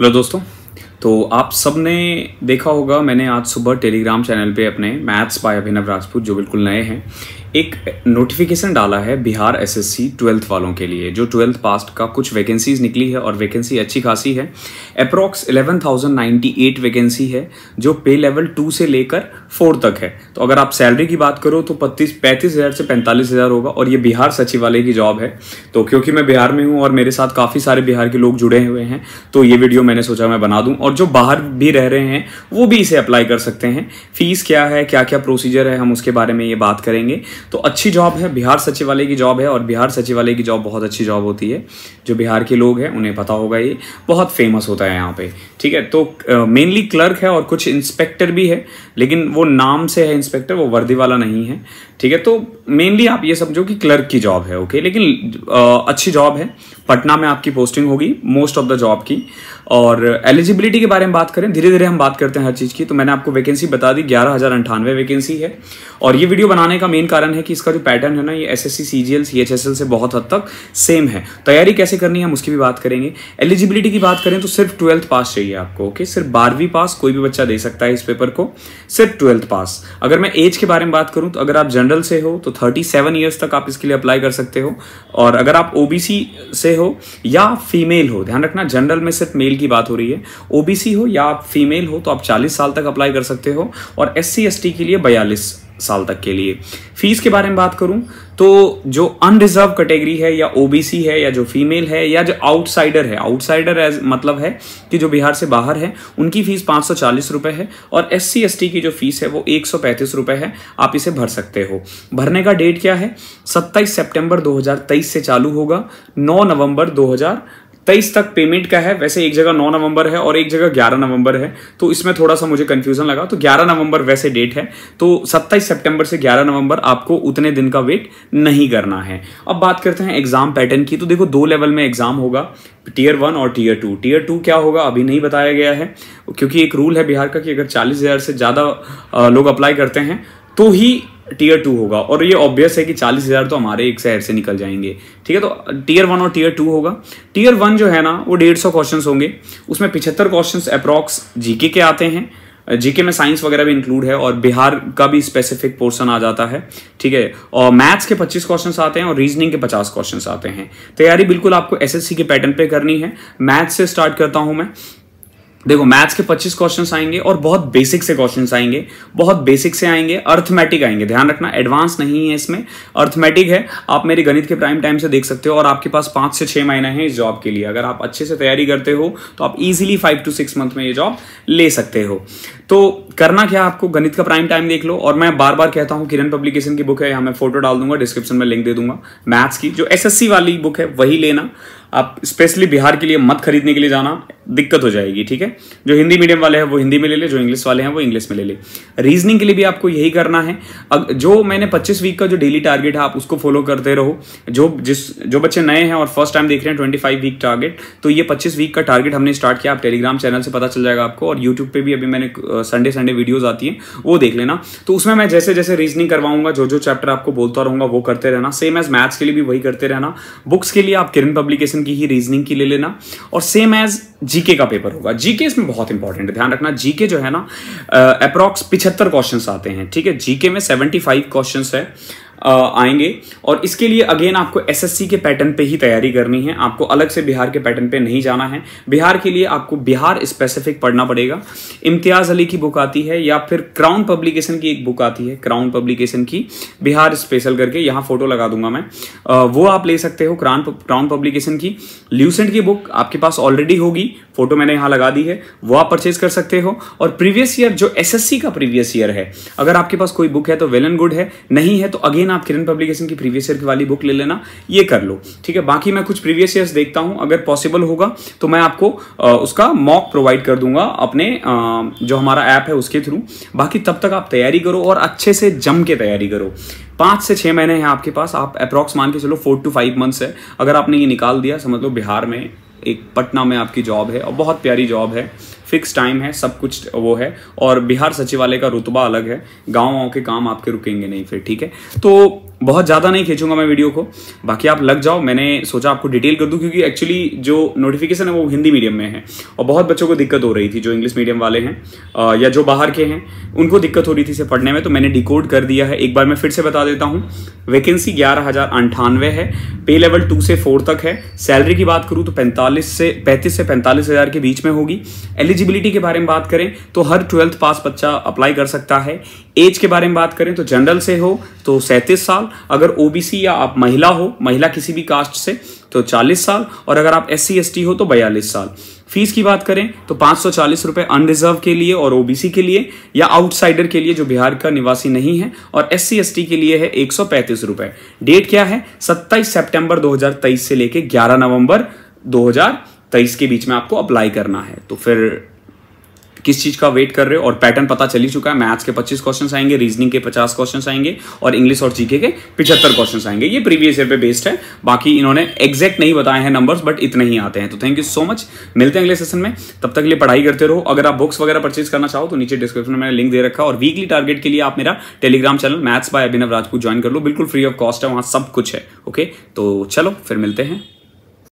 Hello दोस्तों तो आप सब ने देखा होगा मैंने आज सुबह टेलीग्राम चैनल पे अपने मैथ्स बाय अभिनव राजपूत जो बिल्कुल नए हैं एक नोटिफिकेशन डाला है बिहार एसएससी ट्वेल्थ वालों के लिए जो ट्वेल्थ पास्ट का कुछ वैकेंसीज निकली है और वैकेंसी अच्छी खासी है अप्रॉक्स 11,098 वैकेंसी है जो पे लेवल टू से लेकर फोर तक है तो अगर आप सैलरी की बात करो तो पत्तीस पैंतीस हज़ार से पैंतालीस हज़ार होगा और ये बिहार सचिवालय की जॉब है तो क्योंकि मैं बिहार में हूँ और मेरे साथ काफ़ी सारे बिहार के लोग जुड़े हुए हैं तो ये वीडियो मैंने सोचा मैं बना दूँ और जो बाहर भी रह रहे हैं वो भी इसे अप्लाई कर सकते हैं फीस क्या है क्या क्या प्रोसीजर है हम उसके बारे में ये बात करेंगे तो अच्छी जॉब है बिहार सचिवालय की जॉब है और बिहार सचिवालय की जॉब बहुत अच्छी जॉब होती है जो बिहार के लोग हैं उन्हें पता होगा ये बहुत फेमस होता है यहाँ पे ठीक है तो मेनली uh, क्लर्क है और कुछ इंस्पेक्टर भी है लेकिन वो नाम से है इंस्पेक्टर वो वर्दी वाला नहीं है ठीक है तो मेनली आप ये समझो कि क्लर्क की जॉब है ओके लेकिन uh, अच्छी जॉब है पटना में आपकी पोस्टिंग होगी मोस्ट ऑफ द जॉब की और एलिजिबिलिटी के बारे में बात करें धीरे धीरे हम बात करते हैं हर चीज़ की तो मैंने आपको वैकेंसी बता दी ग्यारह हज़ार अंठानवे वैकेंसी है और ये वीडियो बनाने का मेन कारण है कि इसका जो पैटर्न है ना ये S S C C G L C H S L से बहुत हद तक सेम है तैयारी कैसे करनी है हम उसकी भी बात करेंगे एलिजिबिलिटी की बात करें तो सिर्फ ट्वेल्थ पास चाहिए चाहिए आपको ओके okay? सिर्फ बारहवीं पास कोई भी बच्चा दे सकता है इस पेपर को सिर्फ ट्वेल्थ पास अगर मैं एज के बारे में बात करूं तो अगर आप जनरल से हो तो थर्टी सेवन ईयर्स तक आप इसके लिए अप्लाई कर सकते हो और अगर आप ओबीसी से हो या फीमेल हो ध्यान रखना जनरल में सिर्फ मेल की बात हो रही है ओबीसी हो या आप फीमेल हो तो आप चालीस साल तक अप्लाई कर सकते हो और एस सी के लिए बयालीस साल तक के लिए फीस के बारे में बात करूं तो जो अनरिजर्व कैटेगरी है या ओबीसी है या जो फीमेल है या जो आउटसाइडर है आउटसाइडर एज मतलब है कि जो बिहार से बाहर है उनकी फीस पाँच सौ चालीस है और एस सी एस टी की जो फीस है वो एक सौ पैंतीस है आप इसे भर सकते हो भरने का डेट क्या है सत्ताईस सितंबर 2023 से चालू होगा 9 नवंबर 2000 तेईस तक पेमेंट का है वैसे एक जगह नौ नवंबर है और एक जगह ग्यारह नवंबर है तो इसमें थोड़ा सा मुझे कंफ्यूजन लगा तो ग्यारह नवंबर वैसे डेट है तो सत्ताईस सितंबर से ग्यारह नवंबर आपको उतने दिन का वेट नहीं करना है अब बात करते हैं एग्जाम पैटर्न की तो देखो दो लेवल में एग्जाम होगा टीयर वन और टीयर टू टीयर टू क्या होगा अभी नहीं बताया गया है क्योंकि एक रूल है बिहार का कि अगर चालीस हज़ार से ज़्यादा लोग अप्लाई करते हैं तो ही टीयर टू होगा और ये ऑब्वियस है कि चालीस हज़ार तो हमारे एक शहर से निकल जाएंगे ठीक है तो टीयर वन और टीयर टू होगा टीयर वन जो है ना वो डेढ़ सौ क्वेश्चन होंगे उसमें पिछहत्तर क्वेश्चन अप्रॉक्स जीके के आते हैं जीके में साइंस वगैरह भी इंक्लूड है और बिहार का भी स्पेसिफिक पोर्शन आ जाता है ठीक है और मैथ्स के 25 क्वेश्चन आते हैं और रीजनिंग के 50 क्वेश्चन आते हैं तैयारी बिल्कुल आपको एसएससी के पैटर्न पे करनी है मैथ्स से स्टार्ट करता हूं मैं देखो मैथ्स के 25 क्वेश्चन आएंगे और बहुत बेसिक से क्वेश्चन आएंगे बहुत बेसिक से आएंगे अर्थमेटिक आएंगे ध्यान रखना एडवांस नहीं है इसमें अर्थमेटिक है आप मेरे गणित के प्राइम टाइम से देख सकते हो और आपके पास पांच से छह महीना है इस जॉब के लिए अगर आप अच्छे से तैयारी करते हो तो आप easily five two six month में ये जॉब ले सकते हो तो करना क्या आपको गणित का प्राइम टाइम देख लो और मैं बार बार कहता हूं किरण पब्लिकेशन की बुक है यहां मैं फोटो डाल दूंगा डिस्क्रिप्शन में लिंक दे दूंगा मैथ्स की जो एस वाली बुक है वही लेना आप स्पेशली बिहार के लिए मत खरीदने के लिए जाना दिक्कत हो जाएगी ठीक है जो हिंदी मीडियम वाले हैं वो हिंदी में ले ले जो इंग्लिश वाले हैं वो इंग्लिश में ले ले रीजनिंग के लिए भी आपको यही करना है अग, जो मैंने 25 वीक का जो डेली टारगेट है आप उसको फॉलो करते रहो जो जिस जो बच्चे नए हैं और फर्स्ट टाइम देख रहे हैं फाइव वीक टारगेट तो ये पच्चीस वीक का टारगेट हमने स्टार्ट किया आप टेलीग्राम चैनल से पता चल जाएगा आपको और यूट्यूब पर भी अभी मैंने संडे संडे वीडियोज आती है वो देख लेना तो उसमें मैं जैसे जैसे रीजनिंग करवाऊंगा जो जो चैप्टर आपको बोलता रहूंगा वो करते रहना सेम एज मैथ्स के लिए भी वही करते रहना बुक्स के लिए आप किरण पब्लिकेशन किस्म की ही रीजनिंग की ले लेना और सेम एज जीके का पेपर होगा जीके इसमें बहुत इंपॉर्टेंट है ध्यान रखना जीके जो है ना अप्रॉक्स पिछहत्तर क्वेश्चन आते हैं ठीक है जीके में सेवेंटी फाइव क्वेश्चन है आएंगे और इसके लिए अगेन आपको एसएससी के पैटर्न पे ही तैयारी करनी है आपको अलग से बिहार के पैटर्न पे नहीं जाना है बिहार के लिए आपको बिहार स्पेसिफिक पढ़ना पड़ेगा इम्तियाज़ अली की बुक आती है या फिर क्राउन पब्लिकेशन की एक बुक आती है क्राउन पब्लिकेशन की बिहार स्पेशल करके यहाँ फोटो लगा दूंगा मैं वो आप ले सकते हो क्राउन क्राउन पब्लिकेशन की ल्यूसेंट की बुक आपके पास ऑलरेडी होगी फोटो मैंने यहाँ लगा दी है वो आप परचेज कर सकते हो और प्रीवियस ईयर जो एस का प्रीवियस ईयर है अगर आपके पास कोई बुक है तो वेल एंड गुड है नहीं है तो अगेन लेकिन आप किरण पब्लिकेशन की प्रीवियस ईयर की वाली बुक ले लेना ये कर लो ठीक है बाकी मैं कुछ प्रीवियस ईयर्स देखता हूँ अगर पॉसिबल होगा तो मैं आपको आ, उसका मॉक प्रोवाइड कर दूंगा अपने आ, जो हमारा ऐप है उसके थ्रू बाकी तब तक आप तैयारी करो और अच्छे से जम के तैयारी करो पाँच से छः महीने हैं आपके पास आप अप्रॉक्स मान के चलो फोर टू फाइव मंथ्स है अगर आपने ये निकाल दिया समझ लो बिहार में एक पटना में आपकी जॉब है और बहुत प्यारी जॉब है फिक्स टाइम है सब कुछ वो है और बिहार सचिवालय का रुतबा अलग है गाँव वाँव के काम आपके रुकेंगे नहीं फिर ठीक है तो बहुत ज़्यादा नहीं खींचूंगा मैं वीडियो को बाकी आप लग जाओ मैंने सोचा आपको डिटेल कर दूं क्योंकि एक्चुअली जो नोटिफिकेशन है वो हिंदी मीडियम में है और बहुत बच्चों को दिक्कत हो रही थी जो इंग्लिश मीडियम वाले हैं या जो बाहर के हैं उनको दिक्कत हो रही थी इसे पढ़ने में तो मैंने डिकोड कर दिया है एक बार मैं फिर से बता देता हूँ वैकेंसी ग्यारह हज़ार अंठानवे है पे लेवल टू से फोर तक है सैलरी की बात करूँ तो पैंतालीस से पैंतीस से पैंतालीस हज़ार के बीच में होगी एलिजिबिलिटी के बारे में बात करें तो हर ट्वेल्थ पास बच्चा अप्लाई कर सकता है एज के बारे में बात करें तो जनरल से हो तो सैंतीस साल अगर ओबीसी या आप महिला हो महिला किसी भी कास्ट से तो 40 साल और अगर आप एस सी हो तो 42 साल फीस की बात करें तो पाँच सौ अनरिजर्व के लिए और ओबीसी के लिए या आउटसाइडर के लिए जो बिहार का निवासी नहीं है और एस सी के लिए है एक रुपए डेट क्या है 27 सितंबर 2023 से लेकर 11 नवंबर 2023 के बीच में आपको अप्लाई करना है तो फिर किस चीज का वेट कर रहे हो और पैटर्न पता चली चुका है मैथ्स के 25 क्वेश्चन आएंगे रीजनिंग के 50 क्वेश्चन आएंगे और इंग्लिश और जीके के 75 क्वेश्चन आएंगे ये प्रीवियस ईयर पे बेस्ड है बाकी इन्होंने एग्जैक्ट नहीं बताए हैं नंबर्स बट इतने ही आते हैं तो थैंक यू सो मच मिलते हैं अगले सेशन में तब तक लिए पढ़ाई करते रहो अगर आप बुक्स वगैरह परचेज करना चाहो तो नीचे डिस्क्रिप्शन में मैंने लिंक दे रखा और वीकली टारगेट के लिए आप मेरा Telegram channel maths by Abhinav Rajput join कर लो बिल्कुल फ्री ऑफ कॉस्ट है वहां सब कुछ है ओके तो चलो फिर मिलते हैं